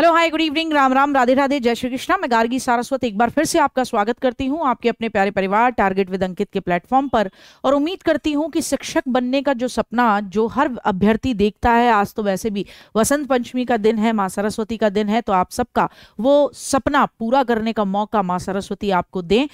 hello hi good evening Ram Ram Radhe Radhe जय श्री कृष्णा मैं गार्गी सारस्वत एक बार फिर से आपका स्वागत करती हूं आपके अपने प्यारे परिवार टारगेट विद अंकित के प्लेटफॉर्म पर और उम्मीद करती हूं कि शिक्षक बनने का जो सपना जो हर अभ्यर्थी देखता है आज तो वैसे भी वसंत पंचमी का दिन है माँ सरस्वती का दिन है तो आप सबका वो सपना पूरा करने का मौका माँ सरस्वती आपको दें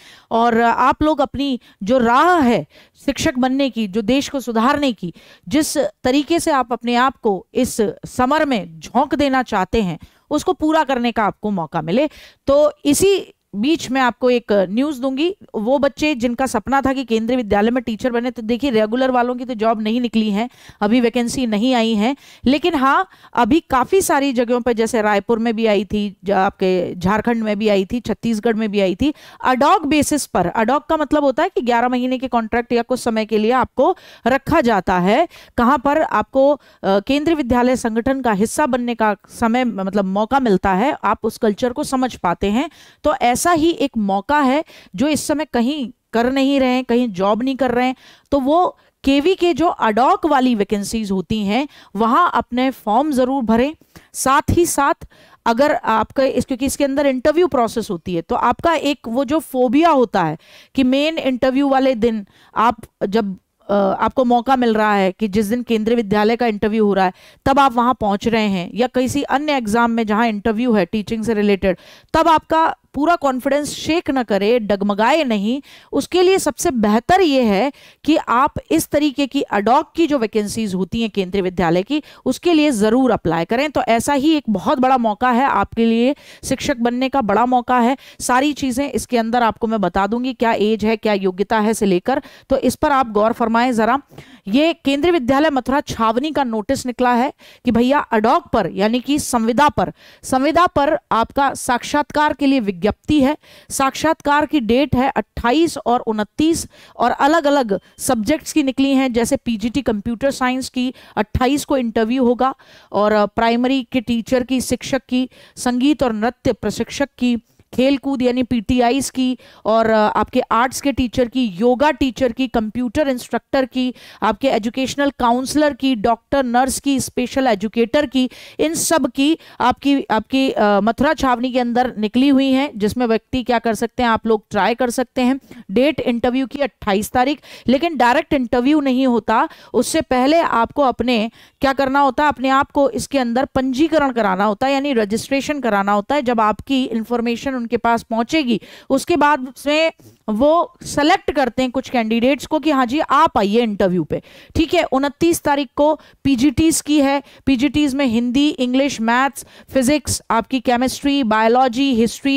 और आप लोग अपनी जो राह है शिक्षक बनने की जो देश को सुधारने की जिस तरीके से आप अपने आप को इस समर में झोंक देना चाहते हैं उसको पूरा करने का आपको मौका मिले तो इसी बीच में आपको एक न्यूज दूंगी वो बच्चे जिनका सपना था कि केंद्रीय विद्यालय में टीचर बने तो देखिए रेगुलर वालों की तो जॉब नहीं निकली है अभी वैकेंसी नहीं आई है लेकिन हाँ अभी काफ़ी सारी जगहों पर जैसे रायपुर में भी आई थी आपके झारखंड में भी आई थी छत्तीसगढ़ में भी आई थी अडॉक बेसिस पर अडॉक का मतलब होता है कि ग्यारह महीने के कॉन्ट्रैक्ट या कुछ समय के लिए आपको रखा जाता है कहाँ पर आपको केंद्रीय विद्यालय संगठन का हिस्सा बनने का समय मतलब मौका मिलता है आप उस कल्चर को समझ पाते हैं तो ऐसा ऐसा ही एक मौका है जो इस समय कहीं कर नहीं रहे कहीं जॉब नहीं कर रहे हैं तो वो केवी के जो अडॉक वाली वैकेंसीज होती हैं वहाँ अपने फॉर्म ज़रूर भरें साथ ही साथ अगर आपका इस क्योंकि इसके अंदर इंटरव्यू प्रोसेस होती है तो आपका एक वो जो फोबिया होता है कि मेन इंटरव्यू वाले दिन आप जब आपको मौका मिल रहा है कि जिस दिन केंद्रीय विद्यालय का इंटरव्यू हो रहा है तब आप वहां पहुंच रहे हैं या किसी अन्य एग्जाम में जहां इंटरव्यू है टीचिंग से रिलेटेड तब आपका पूरा कॉन्फिडेंस शेक ना करे डगमगाए नहीं उसके लिए सबसे बेहतर ये है कि आप इस तरीके की अडॉक की जो वैकेंसीज होती हैं केंद्रीय विद्यालय की उसके लिए ज़रूर अप्लाई करें तो ऐसा ही एक बहुत बड़ा मौका है आपके लिए शिक्षक बनने का बड़ा मौका है सारी चीज़ें इसके अंदर आपको मैं बता दूंगी क्या एज है क्या योग्यता है से लेकर तो इस पर आप गौर फरमाएं ज़रा ये केंद्रीय विद्यालय मथुरा छावनी का नोटिस निकला है कि भैया अडॉक पर यानी कि संविदा पर संविदा पर आपका साक्षात्कार के लिए विज्ञप्ति है साक्षात्कार की डेट है 28 और 29 और अलग अलग सब्जेक्ट्स की निकली हैं जैसे पीजीटी कंप्यूटर साइंस की 28 को इंटरव्यू होगा और प्राइमरी के टीचर की शिक्षक की संगीत और नृत्य प्रशिक्षक की खेलकूद यानी पीटीआईस की और आपके आर्ट्स के टीचर की योगा टीचर की कंप्यूटर इंस्ट्रक्टर की आपके एजुकेशनल काउंसलर की डॉक्टर नर्स की स्पेशल एजुकेटर की इन सब की आपकी आपकी मथुरा छावनी के अंदर निकली हुई हैं जिसमें व्यक्ति क्या कर सकते हैं आप लोग ट्राई कर सकते हैं डेट इंटरव्यू की अट्ठाईस तारीख लेकिन डायरेक्ट इंटरव्यू नहीं होता उससे पहले आपको अपने क्या करना होता है अपने आप को इसके अंदर पंजीकरण कराना होता है यानी रजिस्ट्रेशन कराना होता है जब आपकी इंफॉर्मेशन उनके पास पहुंचेगी उसके बाद उसमें वो सेलेक्ट करते हैं कुछ कैंडिडेट्स को कि हाँ जी आप आइए इंटरव्यू पे ठीक है उनतीस तारीख को पीजीटीज की है पीजीटीज में हिंदी इंग्लिश मैथ्स फिजिक्स आपकी केमिस्ट्री बायोलॉजी हिस्ट्री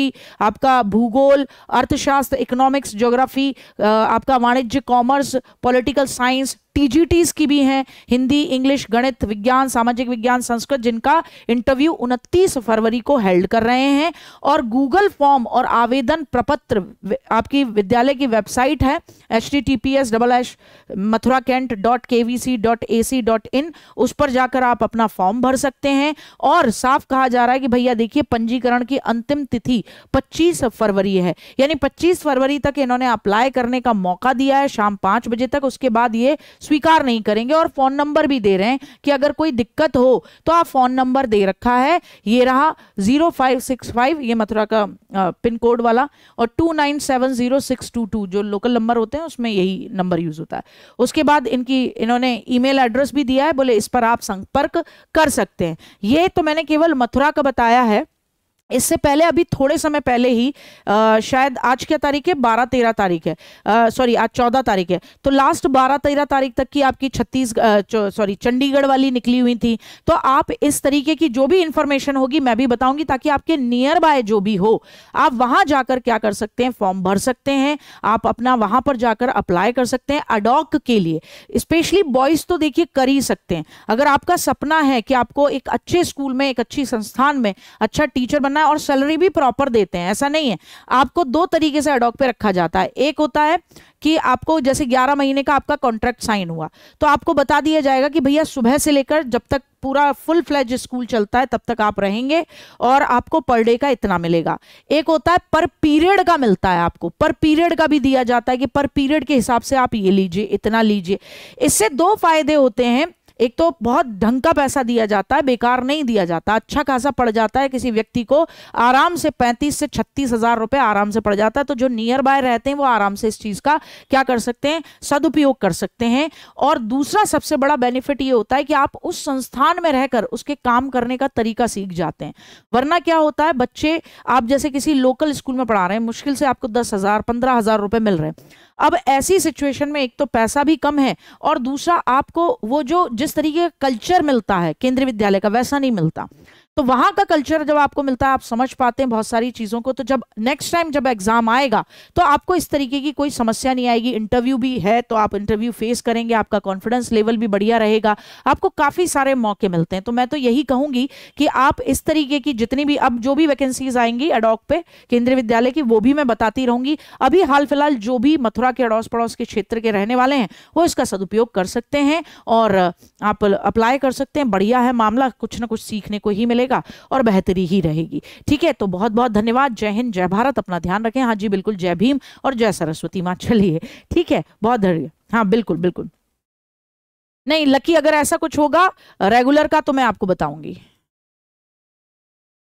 आपका भूगोल अर्थशास्त्र इकोनॉमिक्स ज्योग्राफी आपका वाणिज्य कॉमर्स पॉलिटिकल साइंस टीजीटीज की भी हैं हिंदी इंग्लिश गणित विज्ञान सामाजिक विज्ञान संस्कृत जिनका इंटरव्यू उनतीस फरवरी को हेल्ड कर रहे हैं और गूगल फॉर्म और आवेदन प्रपत्र आपकी विद्यालय की वेबसाइट है H T T P S double H Mathura cantt dot K V C dot A C dot in उस पर जाकर आप अपना फॉर्म भर सकते हैं और साफ कहा जा रहा है कि भैया देखिए पंजीकरण की अंतिम तिथि पच्चीस फरवरी है यानी पच्चीस फरवरी तक इन्होंने अप्लाई करने का मौका दिया है शाम पांच बजे तक उसके बाद ये स्वीकार नहीं करेंगे और फोन नंबर भी दे रहे हैं कि अगर कोई दिक्कत हो तो आप फोन नंबर दे रखा है ये रहा जीरो फाइव सिक्स फाइव ये मथुरा का पिन कोड वाला और two nine seven zero six two two जो लोकल नंबर होते हैं उसमें यही नंबर यूज होता है उसके बाद इनकी इन्होंने ईमेल एड्रेस भी दिया है बोले इस पर आप संपर्क कर सकते हैं ये तो मैंने केवल मथुरा का बताया है इससे पहले अभी थोड़े समय पहले ही आ, शायद आज क्या तारीख है बारह तेरह तारीख है सॉरी आज चौदह तारीख है तो लास्ट बारह तेरह तारीख तक की आपकी छत्तीस सॉरी चंडीगढ़ वाली निकली हुई थी तो आप इस तरीके की जो भी इंफॉर्मेशन होगी मैं भी बताऊंगी ताकि आपके नियर बाय जो भी हो आप वहां जाकर क्या कर सकते हैं फॉर्म भर सकते हैं आप अपना वहां पर जाकर अप्लाई कर सकते हैं अडॉक के लिए स्पेशली बॉयज तो देखिए कर ही सकते हैं अगर आपका सपना है कि आपको एक अच्छे स्कूल में एक अच्छी संस्थान में अच्छा टीचर बनना करना है और सैलरी भी प्रॉपर देते हैं ऐसा नहीं है आपको दो तरीके से अडॉक पे रखा जाता है एक होता है कि आपको जैसे 11 महीने का आपका कॉन्ट्रैक्ट साइन हुआ तो आपको बता दिया जाएगा कि भैया सुबह से लेकर जब तक पूरा फुल फ्लैज स्कूल चलता है तब तक आप रहेंगे और आपको पर डे का इतना मिलेगा एक होता है पर पीरियड का मिलता है आपको पर पीरियड का भी दिया जाता है कि पर पीरियड के हिसाब से आप ये लीजिए इतना लीजिए इससे दो फायदे होते हैं एक तो बहुत ढंग का पैसा दिया जाता है बेकार नहीं दिया जाता अच्छा खासा पड़ जाता है किसी व्यक्ति को आराम से पैंतीस से छत्तीस हजार रुपए आराम से पड़ जाता है तो जो नियर बाय रहते हैं वो आराम से इस चीज का क्या कर सकते हैं सदुपयोग कर सकते हैं और दूसरा सबसे बड़ा बेनिफिट ये होता है कि आप उस संस्थान में रहकर उसके काम करने का तरीका सीख जाते हैं वरना क्या होता है बच्चे आप जैसे किसी लोकल स्कूल में पढ़ा रहे हैं मुश्किल से आपको दस हजार पंद्रह हजार रुपए मिल रहे हैं अब ऐसी सिचुएशन में एक तो पैसा भी कम है और दूसरा आपको वो जो जिस तरीके का कल्चर मिलता है केंद्रीय विद्यालय का वैसा नहीं मिलता तो वहां का कल्चर जब आपको मिलता है आप समझ पाते हैं बहुत सारी चीज़ों को तो जब नेक्स्ट टाइम जब एग्जाम आएगा तो आपको इस तरीके की कोई समस्या नहीं आएगी इंटरव्यू भी है तो आप इंटरव्यू फेस करेंगे आपका कॉन्फिडेंस लेवल भी बढ़िया रहेगा आपको काफ़ी सारे मौके मिलते हैं तो मैं तो यही कहूंगी कि आप इस तरीके की जितनी भी अब जो भी वैकेंसीज आएंगी अडॉक पे केंद्रीय विद्यालय की वो भी मैं बताती रहूंगी अभी हाल फिलहाल जो भी मथुरा के अड़ोस पड़ोस के क्षेत्र के रहने वाले हैं वो इसका सदुपयोग कर सकते हैं और आप अप्लाई कर सकते हैं बढ़िया है मामला कुछ ना कुछ सीखने को ही मिले चलेगा और बेहतरी ही रहेगी ठीक है तो बहुत बहुत धन्यवाद जय हिंद जय भारत अपना ध्यान रखें हाँ जी बिल्कुल जय भीम और जय सरस्वती माँ चलिए ठीक है बहुत धैर्य हाँ बिल्कुल बिल्कुल नहीं लकी अगर ऐसा कुछ होगा रेगुलर का तो मैं आपको बताऊंगी